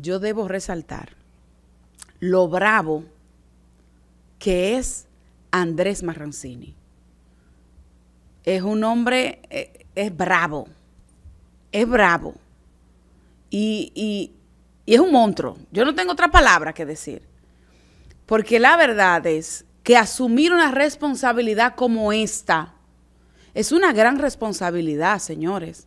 yo debo resaltar lo bravo que es Andrés Marrancini. Es un hombre, eh, es, bravo, es bravo. Y, y es un monstruo. Yo no tengo otra palabra que decir. Porque la verdad es que asumir una responsabilidad como esta es una gran responsabilidad, señores.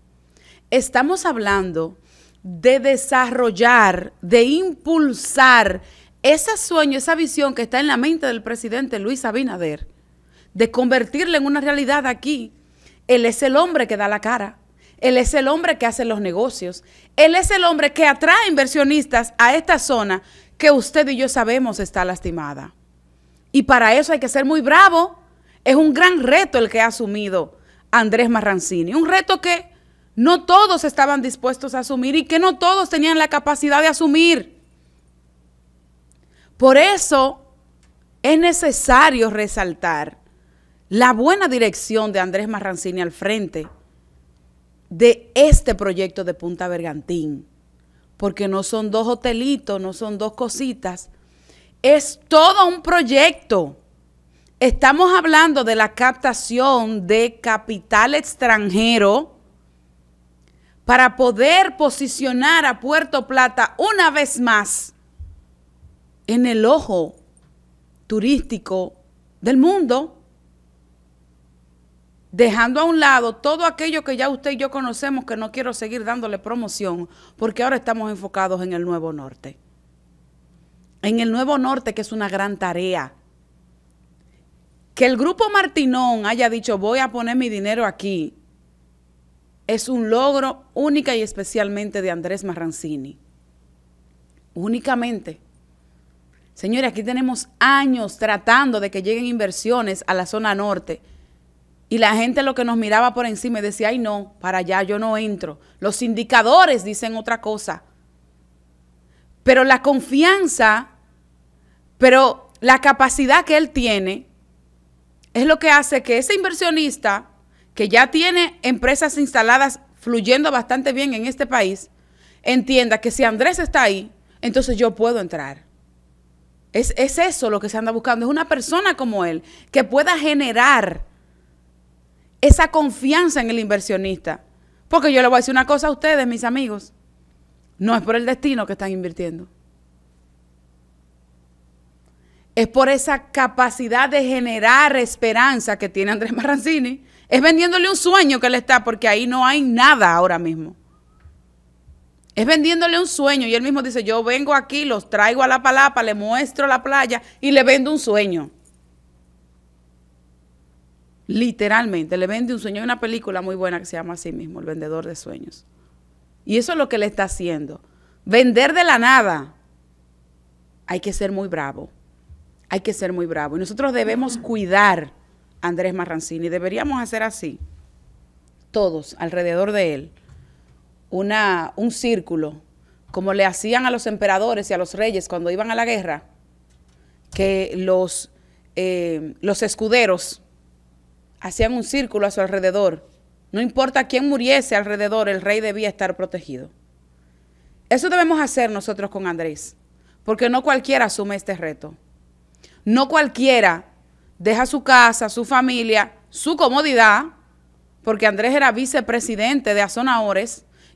Estamos hablando de desarrollar, de impulsar ese sueño, esa visión que está en la mente del presidente Luis Abinader, de convertirla en una realidad aquí. Él es el hombre que da la cara. Él es el hombre que hace los negocios. Él es el hombre que atrae inversionistas a esta zona que usted y yo sabemos está lastimada. Y para eso hay que ser muy bravo. Es un gran reto el que ha asumido Andrés Marrancini. Un reto que no todos estaban dispuestos a asumir y que no todos tenían la capacidad de asumir. Por eso es necesario resaltar la buena dirección de Andrés Marrancini al frente de este proyecto de Punta Bergantín, porque no son dos hotelitos, no son dos cositas, es todo un proyecto. Estamos hablando de la captación de capital extranjero, para poder posicionar a Puerto Plata una vez más en el ojo turístico del mundo, dejando a un lado todo aquello que ya usted y yo conocemos que no quiero seguir dándole promoción, porque ahora estamos enfocados en el Nuevo Norte. En el Nuevo Norte, que es una gran tarea. Que el grupo Martinón haya dicho, voy a poner mi dinero aquí, es un logro única y especialmente de Andrés Marrancini. Únicamente. Señores, aquí tenemos años tratando de que lleguen inversiones a la zona norte. Y la gente lo que nos miraba por encima y decía, ay no, para allá yo no entro. Los indicadores dicen otra cosa. Pero la confianza, pero la capacidad que él tiene, es lo que hace que ese inversionista que ya tiene empresas instaladas fluyendo bastante bien en este país, entienda que si Andrés está ahí, entonces yo puedo entrar. Es, eso lo que se anda buscando, es una persona como él que pueda generar esa confianza en el inversionista. Porque yo le voy a decir una cosa a ustedes, mis amigos, no es por el destino que están invirtiendo. Es por esa capacidad de generar esperanza que tiene Andrés Marrancini es vendiéndole un sueño que le está, porque ahí no hay nada ahora mismo. Es vendiéndole un sueño y él mismo dice, yo vengo aquí, los traigo a la palapa, le muestro la playa y le vendo un sueño. Literalmente, le vende un sueño. Hay una película muy buena que se llama así mismo, El Vendedor de Sueños. Y eso es lo que le está haciendo. Vender de la nada. Hay que ser muy bravo. Hay que ser muy bravo. Y nosotros debemos cuidar Andrés Marrancini. Deberíamos hacer así, todos alrededor de él, una, un círculo, como le hacían a los emperadores y a los reyes cuando iban a la guerra, que los, eh, los escuderos hacían un círculo a su alrededor. No importa quién muriese alrededor, el rey debía estar protegido. Eso debemos hacer nosotros con Andrés, porque no cualquiera asume este reto. No cualquiera deja su casa, su familia, su comodidad, porque Andrés era vicepresidente de Azona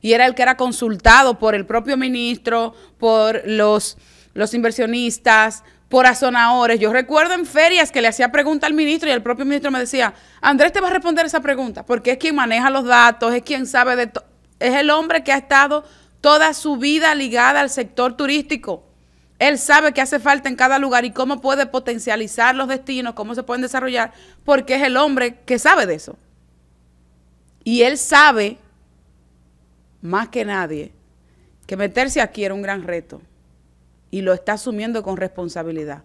y era el que era consultado por el propio ministro, por los, los inversionistas, por azonadores. Yo recuerdo en ferias que le hacía pregunta al ministro y el propio ministro me decía, Andrés te va a responder esa pregunta, porque es quien maneja los datos, es quien sabe de todo. Es el hombre que ha estado toda su vida ligada al sector turístico. Él sabe qué hace falta en cada lugar y cómo puede potencializar los destinos, cómo se pueden desarrollar, porque es el hombre que sabe de eso. Y él sabe, más que nadie, que meterse aquí era un gran reto y lo está asumiendo con responsabilidad.